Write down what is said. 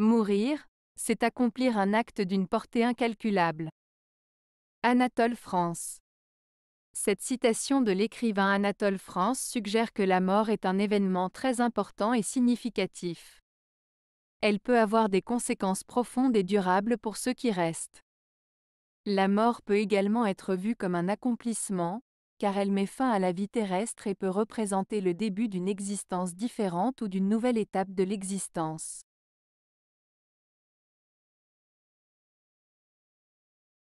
Mourir, c'est accomplir un acte d'une portée incalculable. Anatole France. Cette citation de l'écrivain Anatole France suggère que la mort est un événement très important et significatif. Elle peut avoir des conséquences profondes et durables pour ceux qui restent. La mort peut également être vue comme un accomplissement, car elle met fin à la vie terrestre et peut représenter le début d'une existence différente ou d'une nouvelle étape de l'existence.